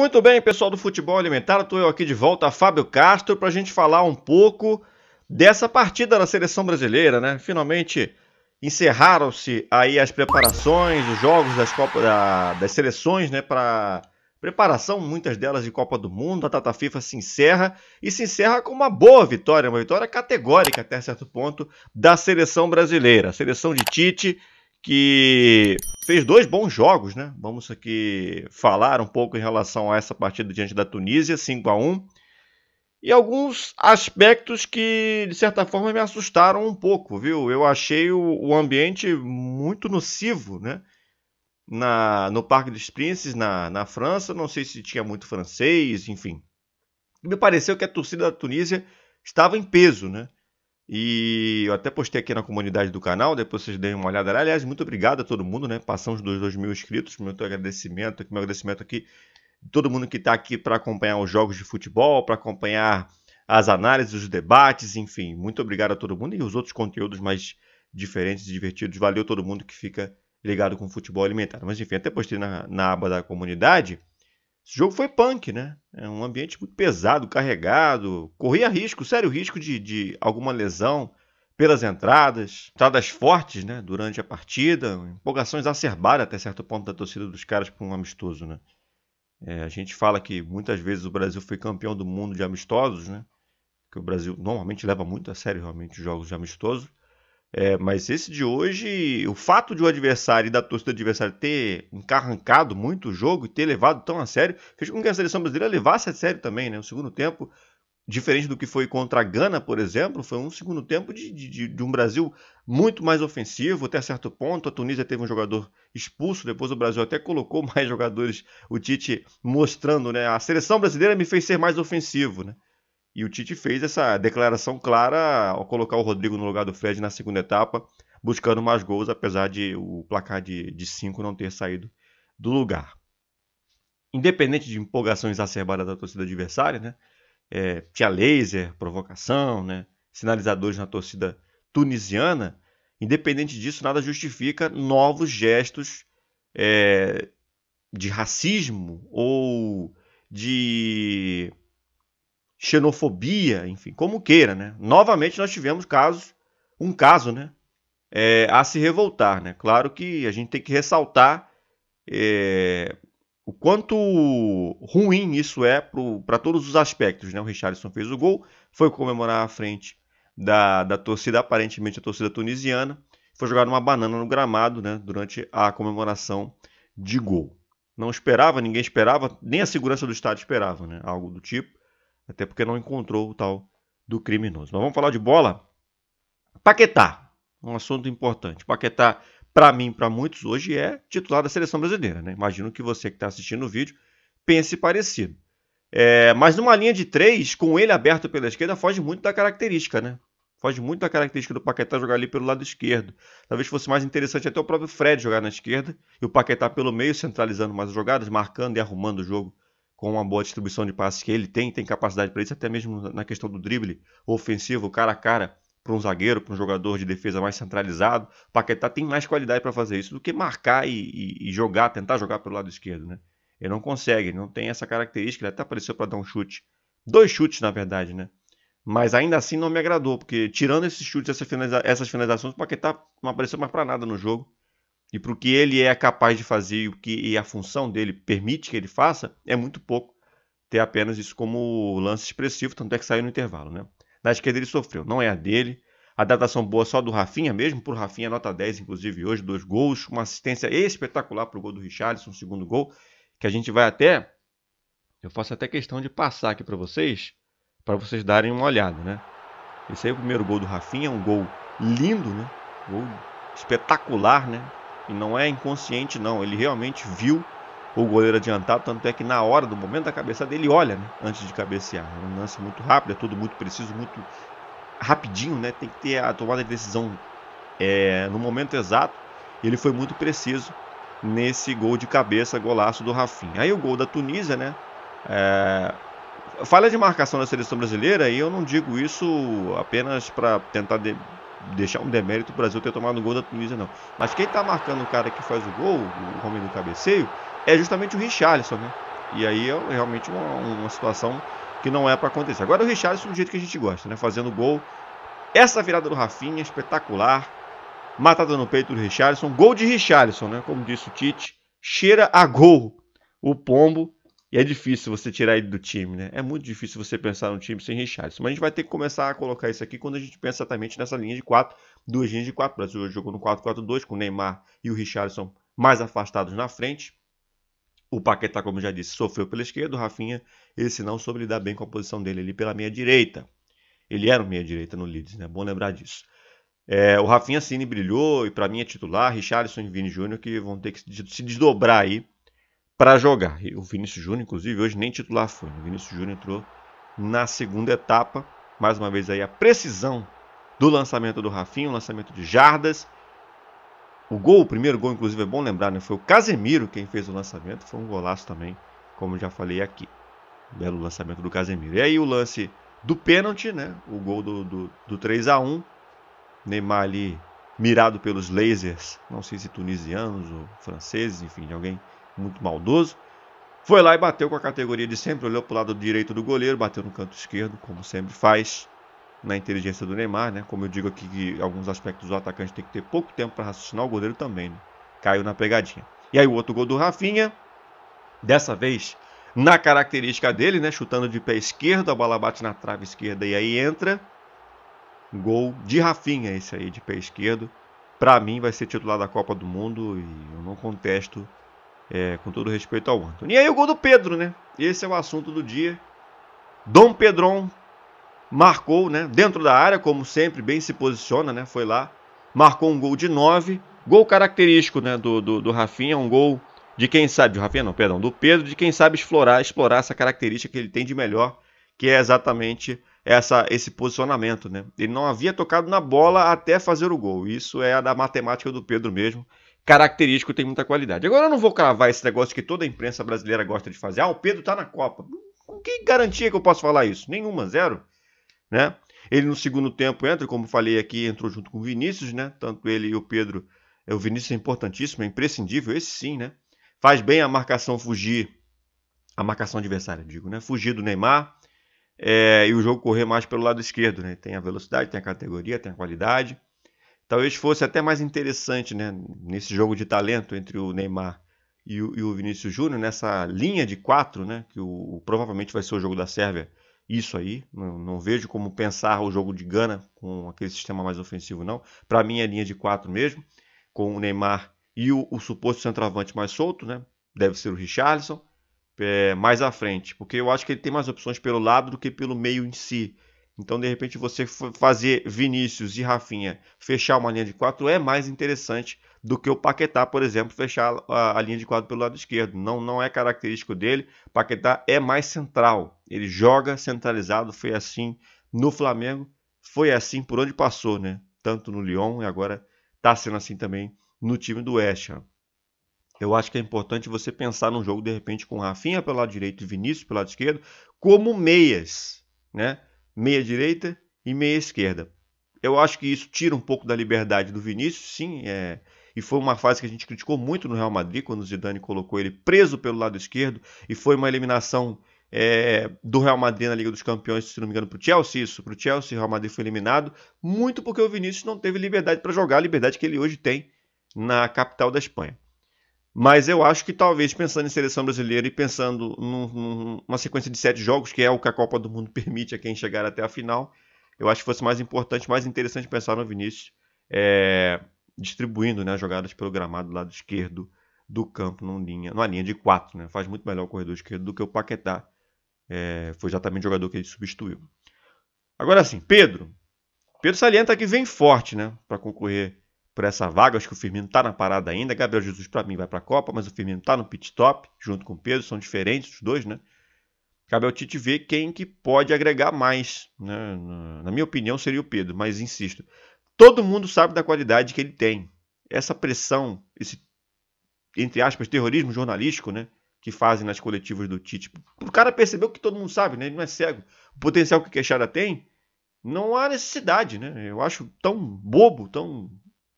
Muito bem, pessoal do Futebol Alimentar, estou eu aqui de volta, Fábio Castro, para a gente falar um pouco dessa partida da seleção brasileira, né? Finalmente encerraram-se aí as preparações, os jogos das, Copa, da, das seleções, né? Para preparação, muitas delas de Copa do Mundo, a Tata FIFA se encerra e se encerra com uma boa vitória, uma vitória categórica até certo ponto da seleção brasileira, a seleção de Tite que fez dois bons jogos, né? Vamos aqui falar um pouco em relação a essa partida diante da Tunísia, 5 a 1 e alguns aspectos que, de certa forma, me assustaram um pouco, viu? Eu achei o, o ambiente muito nocivo, né? Na, no Parque dos Príncipes, na, na França, não sei se tinha muito francês, enfim. Me pareceu que a torcida da Tunísia estava em peso, né? E eu até postei aqui na comunidade do canal, depois vocês deem uma olhada lá. Aliás, muito obrigado a todo mundo, né? Passamos dos 2 mil inscritos, meu agradecimento aqui, meu agradecimento aqui. Todo mundo que está aqui para acompanhar os jogos de futebol, para acompanhar as análises, os debates, enfim. Muito obrigado a todo mundo e os outros conteúdos mais diferentes e divertidos. Valeu todo mundo que fica ligado com o futebol alimentar. Mas enfim, até postei na, na aba da comunidade. Esse jogo foi punk, né? É um ambiente muito pesado, carregado. Corria risco, sério risco de, de alguma lesão pelas entradas, entradas fortes, né? Durante a partida, empolgações exacerbada até certo ponto da torcida dos caras para um amistoso, né? É, a gente fala que muitas vezes o Brasil foi campeão do mundo de amistosos, né? Que o Brasil normalmente leva muito a sério realmente os jogos de amistoso. É, mas esse de hoje, o fato de o adversário e da torcida adversária ter encarrancado muito o jogo e ter levado tão a sério, fez com que a seleção brasileira levasse a sério também, né? O segundo tempo, diferente do que foi contra a Gana, por exemplo, foi um segundo tempo de, de, de um Brasil muito mais ofensivo até certo ponto. A Tunísia teve um jogador expulso, depois o Brasil até colocou mais jogadores, o Tite mostrando, né? A seleção brasileira me fez ser mais ofensivo, né? E o Tite fez essa declaração clara ao colocar o Rodrigo no lugar do Fred na segunda etapa, buscando mais gols, apesar de o placar de 5 não ter saído do lugar. Independente de empolgação exacerbada da torcida adversária, né? É, tinha laser, provocação, né? sinalizadores na torcida tunisiana. Independente disso, nada justifica novos gestos é, de racismo ou de xenofobia, enfim, como queira, né? Novamente nós tivemos casos, um caso, né? É, a se revoltar, né? Claro que a gente tem que ressaltar é, o quanto ruim isso é para todos os aspectos, né? O Richardson fez o gol, foi comemorar à frente da, da torcida, aparentemente a torcida tunisiana, foi jogar uma banana no gramado, né? Durante a comemoração de gol. Não esperava, ninguém esperava, nem a segurança do estádio esperava, né? Algo do tipo até porque não encontrou o tal do criminoso. Mas vamos falar de bola? Paquetá, um assunto importante. Paquetá, para mim, para muitos, hoje é titular da seleção brasileira. Né? Imagino que você que está assistindo o vídeo pense parecido. É, mas numa linha de três, com ele aberto pela esquerda, foge muito da característica, né? Foge muito da característica do Paquetá jogar ali pelo lado esquerdo. Talvez fosse mais interessante até o próprio Fred jogar na esquerda e o Paquetá pelo meio, centralizando mais as jogadas, marcando e arrumando o jogo com uma boa distribuição de passes que ele tem, tem capacidade para isso, até mesmo na questão do drible ofensivo, cara a cara, para um zagueiro, para um jogador de defesa mais centralizado. Paquetá tem mais qualidade para fazer isso do que marcar e, e, e, jogar, tentar jogar pelo lado esquerdo, né? Ele não consegue, não tem essa característica, ele até apareceu para dar um chute. Dois chutes, na verdade, né? Mas ainda assim não me agradou, porque tirando esses chutes, essas, essas finalizações, o Paquetá não apareceu mais para nada no jogo e para o que ele é capaz de fazer e, o que, e a função dele permite que ele faça, é muito pouco ter apenas isso como lance expressivo, tanto é que saiu no intervalo. Né? Na esquerda ele sofreu, não é a dele. A datação boa só do Rafinha mesmo, por Rafinha nota 10, inclusive hoje, dois gols, uma assistência espetacular para o gol do Richarlison, segundo gol, que a gente vai até. Eu faço até questão de passar aqui para vocês, para vocês darem uma olhada, né? Esse aí é o primeiro gol do Rafinha, um gol lindo, né? Gol espetacular, né? E não é inconsciente, não. Ele realmente viu o goleiro adiantado, tanto é que na hora do momento da cabeça dele olha né, antes de cabecear. É um lance muito rápido, é tudo muito preciso, muito rapidinho, né? Tem que ter a tomada de decisão é, no momento exato. Ele foi muito preciso nesse gol de cabeça, golaço do Rafinha. Aí o gol da Tunísia, né? É, falha de marcação da seleção brasileira, e eu não digo isso apenas para tentar de, deixar um demérito o Brasil ter tomado o gol da Tunísia, não. Mas quem está marcando o cara que faz o gol, o homem do cabeceio, é justamente o Richarlison, né? E aí é realmente uma, uma situação que não é para acontecer. Agora o Richarlison do jeito que a gente gosta, né? Fazendo gol. Essa virada do Rafinha, espetacular. Matada no peito do Richarlison. Gol de Richarlison, né? Como disse o Tite. Cheira a gol o pombo. E é difícil você tirar ele do time, né? É muito difícil você pensar num time sem Richardson. Mas a gente vai ter que começar a colocar isso aqui quando a gente pensa exatamente nessa linha de 4, duas linhas de 4. O Brasil jogou no 4-4-2 com o Neymar e o Richardson mais afastados na frente. O Paquetá, como já disse, sofreu pela esquerda. O Rafinha, ele se não soube lidar bem com a posição dele ali pela meia direita. Ele era o meia direita no Leeds, né? Bom lembrar disso. É, o Rafinha Cine brilhou e para mim é titular. Richardson e Vini Júnior que vão ter que se desdobrar aí para jogar. o Vinícius Júnior, inclusive, hoje nem titular foi. Né? O Vinícius Júnior entrou na segunda etapa. Mais uma vez aí a precisão do lançamento do Rafinha, o lançamento de jardas. O gol, o primeiro gol, inclusive, é bom lembrar, né? Foi o Casemiro quem fez o lançamento. Foi um golaço também, como já falei aqui. Belo lançamento do Casemiro. E aí o lance do pênalti, né? O gol do, do, do 3 a 1 Neymar ali mirado pelos lasers, não sei se tunisianos ou franceses, enfim, de alguém muito maldoso. Foi lá e bateu com a categoria de sempre, olhou para o lado direito do goleiro, bateu no canto esquerdo, como sempre faz na inteligência do Neymar, né? Como eu digo aqui que alguns aspectos do atacante tem que ter pouco tempo para raciocinar, o goleiro também né? caiu na pegadinha. E aí o outro gol do Rafinha, dessa vez na característica dele, né? Chutando de pé esquerdo, a bola bate na trave esquerda e aí entra. Gol de Rafinha esse aí de pé esquerdo. Para mim vai ser titular da Copa do Mundo e eu não contesto é, com todo respeito ao Antônio. E aí o gol do Pedro, né? Esse é o assunto do dia. Dom Pedron marcou, né? Dentro da área, como sempre, bem se posiciona, né? Foi lá, marcou um gol de 9. Gol característico, né? Do, do, do Rafinha, um gol de quem sabe, do Rafinha não, perdão, do Pedro, de quem sabe explorar, explorar essa característica que ele tem de melhor, que é exatamente essa, esse posicionamento, né? Ele não havia tocado na bola até fazer o gol. Isso é a da matemática do Pedro mesmo característico, tem muita qualidade. Agora eu não vou cravar esse negócio que toda a imprensa brasileira gosta de fazer. Ah, o Pedro tá na Copa. Com que garantia que eu posso falar isso? Nenhuma, zero. Né? Ele no segundo tempo entra, como falei aqui, entrou junto com o Vinícius, né? Tanto ele e o Pedro. É, o Vinícius é importantíssimo, é imprescindível, esse sim, né? Faz bem a marcação fugir, a marcação adversária, digo, né? Fugir do Neymar é, e o jogo correr mais pelo lado esquerdo, né? Tem a velocidade, tem a categoria, tem a qualidade talvez fosse até mais interessante né, nesse jogo de talento entre o Neymar e o, e o Vinícius Júnior, nessa linha de quatro, né, que o, o, provavelmente vai ser o jogo da Sérvia, isso aí. Não, não, vejo como pensar o jogo de Gana com aquele sistema mais ofensivo, não. Para mim é linha de quatro mesmo, com o Neymar e o, o suposto centroavante mais solto, né, deve ser o Richarlison, é, mais à frente, porque eu acho que ele tem mais opções pelo lado do que pelo meio em si. Então, de repente, você fazer Vinícius e Rafinha fechar uma linha de quatro é mais interessante do que o Paquetá, por exemplo, fechar a, a linha de quatro pelo lado esquerdo. Não, não é característico dele. Paquetá é mais central. Ele joga centralizado. Foi assim no Flamengo. Foi assim por onde passou, né? Tanto no Lyon e agora está sendo assim também no time do West Ham. Eu acho que é importante você pensar num jogo, de repente, com Rafinha pelo lado direito e Vinícius pelo lado esquerdo, como meias, né? meia direita e meia esquerda. Eu acho que isso tira um pouco da liberdade do Vinícius, sim, é, e foi uma fase que a gente criticou muito no Real Madrid, quando o Zidane colocou ele preso pelo lado esquerdo, e foi uma eliminação é, do Real Madrid na Liga dos Campeões, se não me engano, para o Chelsea, isso, para o Chelsea, o Real Madrid foi eliminado, muito porque o Vinícius não teve liberdade para jogar, a liberdade que ele hoje tem na capital da Espanha. Mas eu acho que talvez pensando em seleção brasileira e pensando num, numa sequência de sete jogos, que é o que a Copa do Mundo permite a quem chegar até a final, eu acho que fosse mais importante, mais interessante pensar no Vinícius é, distribuindo né, jogadas pelo gramado do lado esquerdo do campo, numa linha, numa linha de quatro. Né? Faz muito melhor o corredor esquerdo do que o Paquetá. É, foi exatamente o jogador que ele substituiu. Agora sim, Pedro. Pedro salienta que vem forte né, para concorrer por essa vaga. Acho que o Firmino está na parada ainda. Gabriel Jesus, para mim, vai para a Copa, mas o Firmino está no pit stop, junto com o Pedro, são diferentes os dois, né? Cabe ao Tite ver quem que pode agregar mais. Né? Na minha opinião, seria o Pedro, mas insisto. Todo mundo sabe da qualidade que ele tem. Essa pressão, esse, entre aspas, terrorismo jornalístico, né? Que fazem nas coletivas do Tite. O cara percebeu que todo mundo sabe, né? Ele não é cego. O potencial que o Queixada tem, não há necessidade, né? Eu acho tão bobo, tão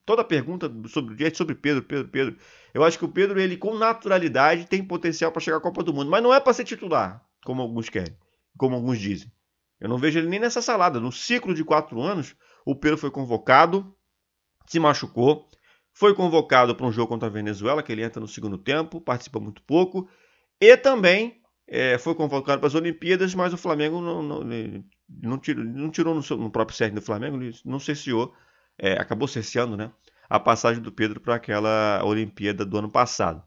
Toda pergunta sobre sobre Pedro, Pedro, Pedro. Eu acho que o Pedro, ele com naturalidade tem potencial para chegar à Copa do Mundo, mas não é para ser titular, como alguns querem, como alguns dizem. Eu não vejo ele nem nessa salada. No ciclo de quatro anos, o Pedro foi convocado, se machucou, foi convocado para um jogo contra a Venezuela, que ele entra no segundo tempo, participa muito pouco, e também é, foi convocado para as Olimpíadas, mas o Flamengo não, não, não, tirou, não tirou no, seu, no próprio set do Flamengo, não cesseou é, acabou cerceando né, a passagem do Pedro para aquela Olimpíada do ano passado.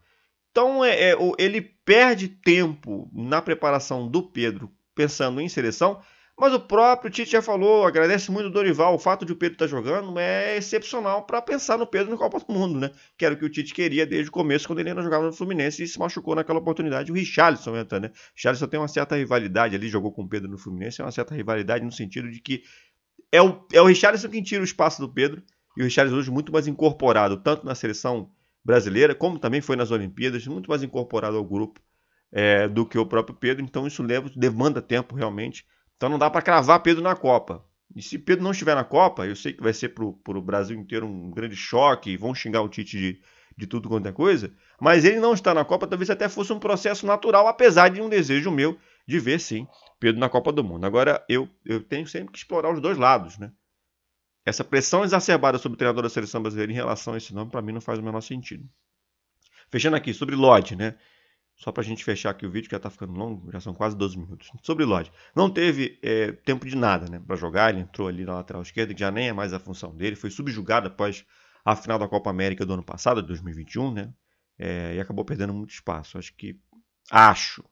Então é, é, ele perde tempo na preparação do Pedro pensando em seleção, mas o próprio Tite já falou, agradece muito o Dorival, o fato de o Pedro estar tá jogando é excepcional para pensar no Pedro no Copa do Mundo, né? Que era o que o Tite queria desde o começo, quando ele ainda jogava no Fluminense e se machucou naquela oportunidade o Richarlison entra, né? O Richarlison tem uma certa rivalidade ali, jogou com o Pedro no Fluminense, é uma certa rivalidade no sentido de que é o, é o Richarlison quem tira o espaço do Pedro. E o Richarlison hoje muito mais incorporado, tanto na seleção brasileira, como também foi nas Olimpíadas, muito mais incorporado ao grupo é, do que o próprio Pedro. Então isso leva, demanda tempo realmente. Então não dá para cravar Pedro na Copa. E se Pedro não estiver na Copa, eu sei que vai ser para o Brasil inteiro um grande choque, vão xingar o Tite de, de tudo quanto é coisa, mas ele não estar na Copa talvez até fosse um processo natural, apesar de um desejo meu de ver sim Pedro na Copa do Mundo. Agora, eu, eu tenho sempre que explorar os dois lados, né? Essa pressão exacerbada sobre o treinador da seleção brasileira em relação a esse nome, para mim, não faz o menor sentido. Fechando aqui, sobre Lodge, né? Só para a gente fechar aqui o vídeo, que já está ficando longo, já são quase 12 minutos. Sobre Lodge, não teve é, tempo de nada né, para jogar, ele entrou ali na lateral esquerda, que já nem é mais a função dele, foi subjugado após a final da Copa América do ano passado, 2021, né? É, e acabou perdendo muito espaço. Acho que. Acho,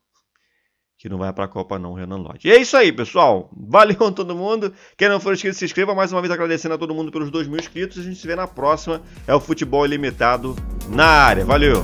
que não vai para a Copa não, Renan Lodge. E é isso aí, pessoal. Valeu todo mundo. Quem não for inscrito, se inscreva. Mais uma vez agradecendo a todo mundo pelos 2 mil inscritos. A gente se vê na próxima. É o Futebol Ilimitado na área. Valeu!